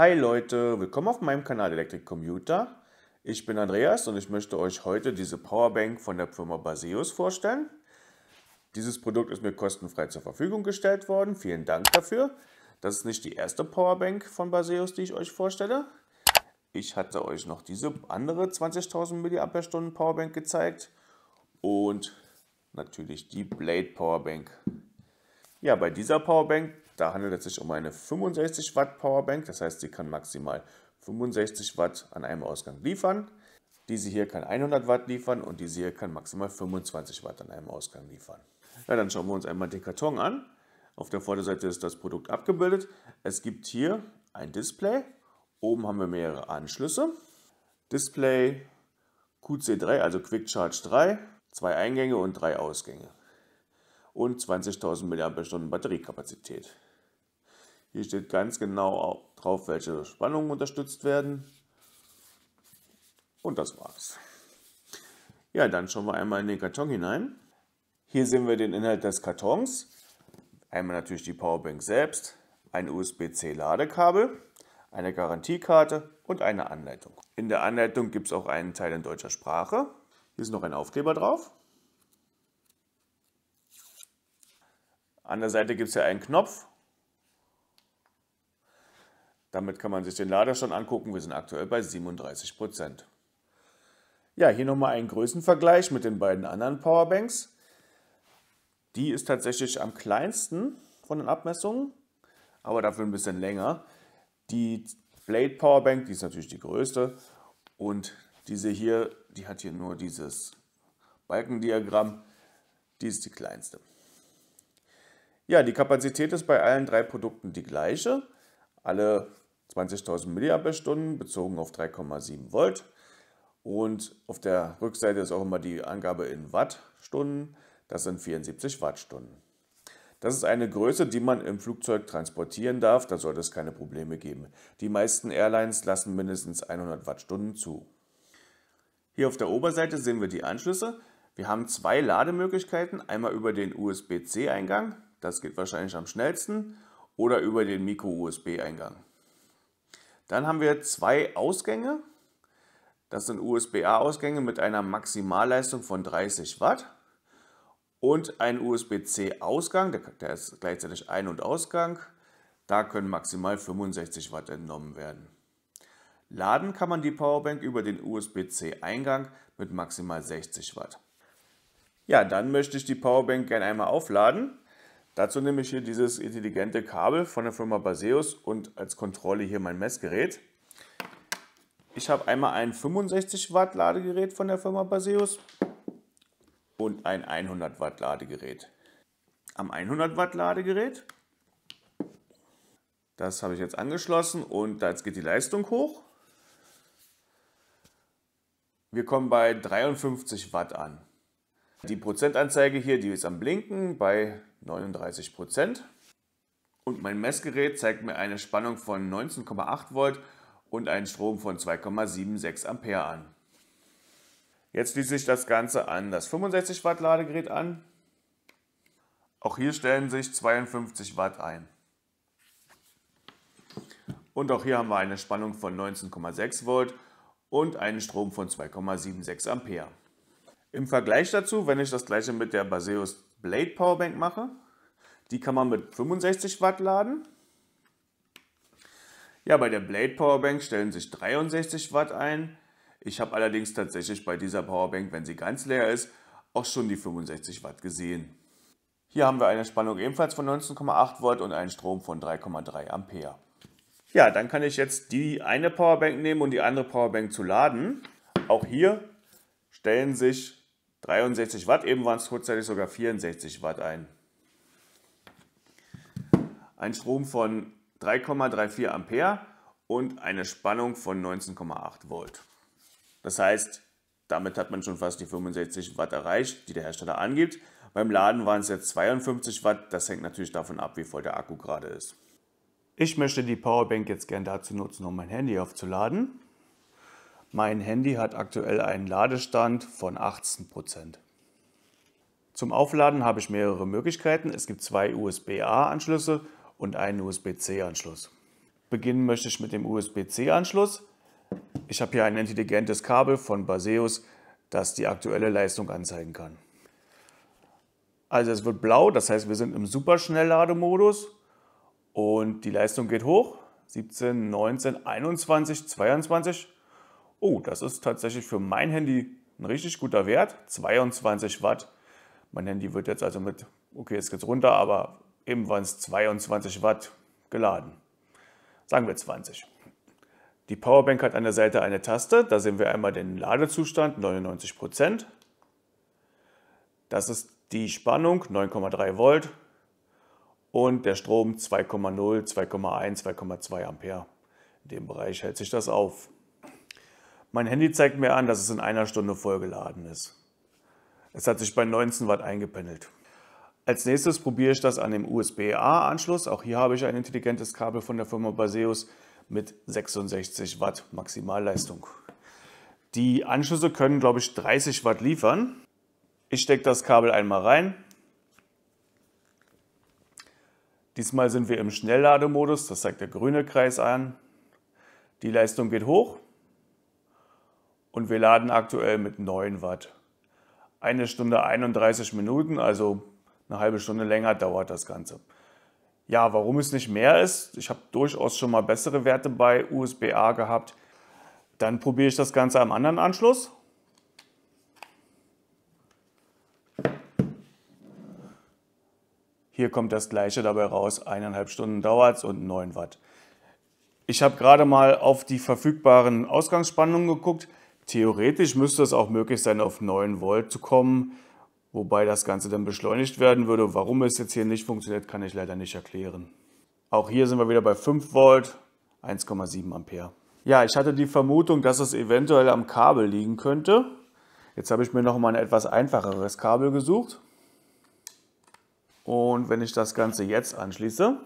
Hi Leute, willkommen auf meinem Kanal Electric Commuter. Ich bin Andreas und ich möchte euch heute diese Powerbank von der Firma Baseus vorstellen. Dieses Produkt ist mir kostenfrei zur Verfügung gestellt worden. Vielen Dank dafür. Das ist nicht die erste Powerbank von Baseus, die ich euch vorstelle. Ich hatte euch noch diese andere 20.000 mAh Powerbank gezeigt und natürlich die Blade Powerbank. Ja, bei dieser Powerbank da handelt es sich um eine 65 Watt Powerbank, das heißt, sie kann maximal 65 Watt an einem Ausgang liefern. Diese hier kann 100 Watt liefern und diese hier kann maximal 25 Watt an einem Ausgang liefern. Ja, dann schauen wir uns einmal den Karton an. Auf der Vorderseite ist das Produkt abgebildet. Es gibt hier ein Display. Oben haben wir mehrere Anschlüsse. Display QC3, also Quick Charge 3, zwei Eingänge und drei Ausgänge und 20.000 mAh Batteriekapazität. Hier steht ganz genau drauf, welche Spannungen unterstützt werden. Und das war's. Ja, dann schauen wir einmal in den Karton hinein. Hier sehen wir den Inhalt des Kartons. Einmal natürlich die Powerbank selbst, ein USB-C-Ladekabel, eine Garantiekarte und eine Anleitung. In der Anleitung gibt es auch einen Teil in deutscher Sprache. Hier ist noch ein Aufkleber drauf. An der Seite gibt es ja einen Knopf, damit kann man sich den Laderstand angucken. Wir sind aktuell bei 37 Prozent. Ja, hier nochmal ein Größenvergleich mit den beiden anderen Powerbanks. Die ist tatsächlich am kleinsten von den Abmessungen, aber dafür ein bisschen länger. Die Blade Powerbank, die ist natürlich die größte. Und diese hier, die hat hier nur dieses Balkendiagramm. Die ist die kleinste. Ja, die Kapazität ist bei allen drei Produkten die gleiche alle 20.000 mAh bezogen auf 3,7 Volt. Und auf der Rückseite ist auch immer die Angabe in Wattstunden. Das sind 74 Wattstunden. Das ist eine Größe, die man im Flugzeug transportieren darf. Da sollte es keine Probleme geben. Die meisten Airlines lassen mindestens 100 Wattstunden zu. Hier auf der Oberseite sehen wir die Anschlüsse. Wir haben zwei Lademöglichkeiten. Einmal über den USB-C-Eingang. Das geht wahrscheinlich am schnellsten oder über den Micro-USB-Eingang. Dann haben wir zwei Ausgänge. Das sind USB-A-Ausgänge mit einer Maximalleistung von 30 Watt und ein USB-C-Ausgang, der ist gleichzeitig Ein- und Ausgang. Da können maximal 65 Watt entnommen werden. Laden kann man die Powerbank über den USB-C-Eingang mit maximal 60 Watt. Ja, dann möchte ich die Powerbank gerne einmal aufladen. Dazu nehme ich hier dieses intelligente Kabel von der Firma Baseus und als Kontrolle hier mein Messgerät. Ich habe einmal ein 65 Watt Ladegerät von der Firma Baseus und ein 100 Watt Ladegerät. Am 100 Watt Ladegerät, das habe ich jetzt angeschlossen und jetzt geht die Leistung hoch. Wir kommen bei 53 Watt an. Die Prozentanzeige hier, die ist am Blinken bei 39 Prozent. Und mein Messgerät zeigt mir eine Spannung von 19,8 Volt und einen Strom von 2,76 Ampere an. Jetzt schließe ich das Ganze an das 65 Watt Ladegerät an. Auch hier stellen sich 52 Watt ein. Und auch hier haben wir eine Spannung von 19,6 Volt und einen Strom von 2,76 Ampere. Im Vergleich dazu, wenn ich das gleiche mit der Baseus Blade Powerbank mache. Die kann man mit 65 Watt laden. Ja, bei der Blade Powerbank stellen sich 63 Watt ein. Ich habe allerdings tatsächlich bei dieser Powerbank, wenn sie ganz leer ist, auch schon die 65 Watt gesehen. Hier haben wir eine Spannung ebenfalls von 19,8 Volt und einen Strom von 3,3 Ampere. Ja, dann kann ich jetzt die eine Powerbank nehmen und die andere Powerbank zu laden. Auch hier stellen sich 63 Watt, eben waren es kurzzeitig sogar 64 Watt ein. Ein Strom von 3,34 Ampere und eine Spannung von 19,8 Volt. Das heißt, damit hat man schon fast die 65 Watt erreicht, die der Hersteller angibt. Beim Laden waren es jetzt 52 Watt, das hängt natürlich davon ab, wie voll der Akku gerade ist. Ich möchte die Powerbank jetzt gerne dazu nutzen, um mein Handy aufzuladen. Mein Handy hat aktuell einen Ladestand von 18%. Zum Aufladen habe ich mehrere Möglichkeiten. Es gibt zwei USB-A-Anschlüsse und einen USB-C-Anschluss. Beginnen möchte ich mit dem USB-C-Anschluss. Ich habe hier ein intelligentes Kabel von Baseus, das die aktuelle Leistung anzeigen kann. Also es wird blau, das heißt wir sind im Superschnelllademodus und die Leistung geht hoch. 17, 19, 21, 22 Oh, das ist tatsächlich für mein Handy ein richtig guter Wert, 22 Watt. Mein Handy wird jetzt also mit, okay, jetzt geht es runter, aber eben waren es 22 Watt geladen. Sagen wir 20. Die Powerbank hat an der Seite eine Taste, da sehen wir einmal den Ladezustand 99%. Das ist die Spannung 9,3 Volt und der Strom 2,0, 2,1, 2,2 Ampere. In dem Bereich hält sich das auf. Mein Handy zeigt mir an, dass es in einer Stunde vollgeladen ist. Es hat sich bei 19 Watt eingependelt. Als nächstes probiere ich das an dem USB-A-Anschluss. Auch hier habe ich ein intelligentes Kabel von der Firma Baseus mit 66 Watt Maximalleistung. Die Anschlüsse können, glaube ich, 30 Watt liefern. Ich stecke das Kabel einmal rein. Diesmal sind wir im Schnelllademodus, das zeigt der grüne Kreis an. Die Leistung geht hoch und wir laden aktuell mit 9 Watt. Eine Stunde 31 Minuten, also eine halbe Stunde länger dauert das Ganze. Ja, warum es nicht mehr ist, ich habe durchaus schon mal bessere Werte bei USB-A gehabt. Dann probiere ich das Ganze am anderen Anschluss. Hier kommt das gleiche dabei raus, eineinhalb Stunden dauert es und 9 Watt. Ich habe gerade mal auf die verfügbaren Ausgangsspannungen geguckt. Theoretisch müsste es auch möglich sein, auf 9 Volt zu kommen, wobei das Ganze dann beschleunigt werden würde. Warum es jetzt hier nicht funktioniert, kann ich leider nicht erklären. Auch hier sind wir wieder bei 5 Volt, 1,7 Ampere. Ja, ich hatte die Vermutung, dass es eventuell am Kabel liegen könnte. Jetzt habe ich mir nochmal ein etwas einfacheres Kabel gesucht. Und wenn ich das Ganze jetzt anschließe,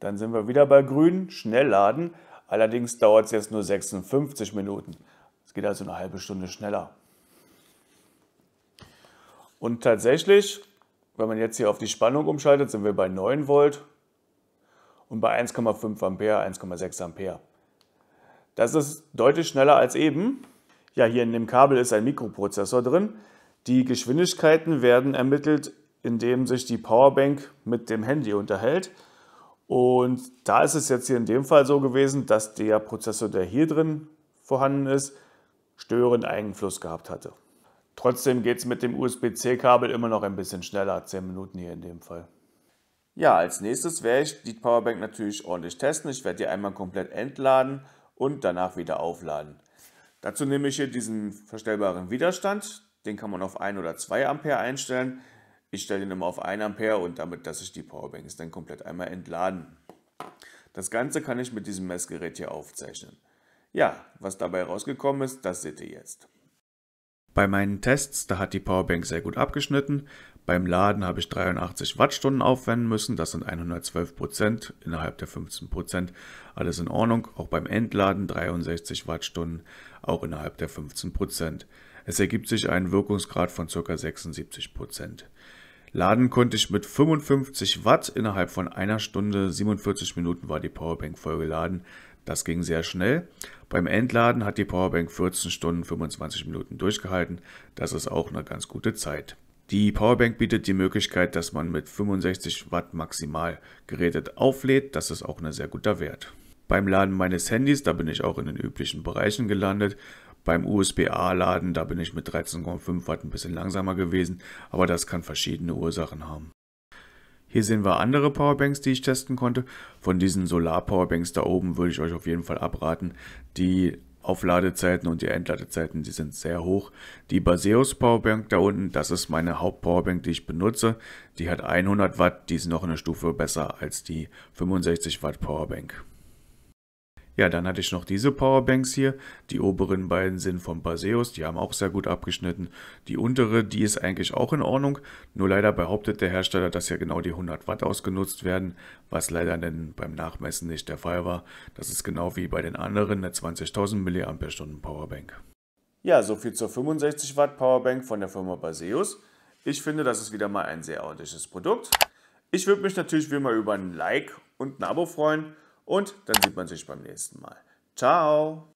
Dann sind wir wieder bei grün, schnell laden. Allerdings dauert es jetzt nur 56 Minuten. Es geht also eine halbe Stunde schneller. Und tatsächlich, wenn man jetzt hier auf die Spannung umschaltet, sind wir bei 9 Volt und bei 1,5 Ampere, 1,6 Ampere. Das ist deutlich schneller als eben. Ja, hier in dem Kabel ist ein Mikroprozessor drin. Die Geschwindigkeiten werden ermittelt, indem sich die Powerbank mit dem Handy unterhält. Und da ist es jetzt hier in dem Fall so gewesen, dass der Prozessor, der hier drin vorhanden ist, störenden Einfluss gehabt hatte. Trotzdem geht es mit dem USB-C-Kabel immer noch ein bisschen schneller, 10 Minuten hier in dem Fall. Ja, als nächstes werde ich die Powerbank natürlich ordentlich testen. Ich werde die einmal komplett entladen und danach wieder aufladen. Dazu nehme ich hier diesen verstellbaren Widerstand. Den kann man auf 1 oder 2 Ampere einstellen. Ich stelle ihn immer auf 1 Ampere und damit lasse ich die Powerbanks dann komplett einmal entladen. Das Ganze kann ich mit diesem Messgerät hier aufzeichnen. Ja, was dabei rausgekommen ist, das seht ihr jetzt. Bei meinen Tests, da hat die Powerbank sehr gut abgeschnitten. Beim Laden habe ich 83 Wattstunden aufwenden müssen, das sind 112 Prozent, innerhalb der 15 Prozent, alles in Ordnung. Auch beim Entladen 63 Wattstunden, auch innerhalb der 15 Prozent. Es ergibt sich ein Wirkungsgrad von ca. 76 Prozent. Laden konnte ich mit 55 Watt innerhalb von einer Stunde, 47 Minuten war die Powerbank vollgeladen. Das ging sehr schnell. Beim Entladen hat die Powerbank 14 Stunden 25 Minuten durchgehalten. Das ist auch eine ganz gute Zeit. Die Powerbank bietet die Möglichkeit, dass man mit 65 Watt maximal gerätet auflädt. Das ist auch ein sehr guter Wert. Beim Laden meines Handys, da bin ich auch in den üblichen Bereichen gelandet, beim USB-A-Laden, da bin ich mit 13,5 Watt ein bisschen langsamer gewesen, aber das kann verschiedene Ursachen haben. Hier sehen wir andere Powerbanks, die ich testen konnte. Von diesen Solar-Powerbanks da oben würde ich euch auf jeden Fall abraten. Die Aufladezeiten und die Entladezeiten, die sind sehr hoch. Die Baseus Powerbank da unten, das ist meine Haupt-Powerbank, die ich benutze. Die hat 100 Watt, die ist noch eine Stufe besser als die 65 Watt Powerbank. Ja, dann hatte ich noch diese Powerbanks hier. Die oberen beiden sind von Baseus, die haben auch sehr gut abgeschnitten. Die untere, die ist eigentlich auch in Ordnung. Nur leider behauptet der Hersteller, dass ja genau die 100 Watt ausgenutzt werden, was leider denn beim Nachmessen nicht der Fall war. Das ist genau wie bei den anderen eine 20.000 mAh Powerbank. Ja, soviel zur 65 Watt Powerbank von der Firma Baseus. Ich finde, das ist wieder mal ein sehr ordentliches Produkt. Ich würde mich natürlich wie immer über ein Like und ein Abo freuen und dann sieht man sich beim nächsten Mal. Ciao!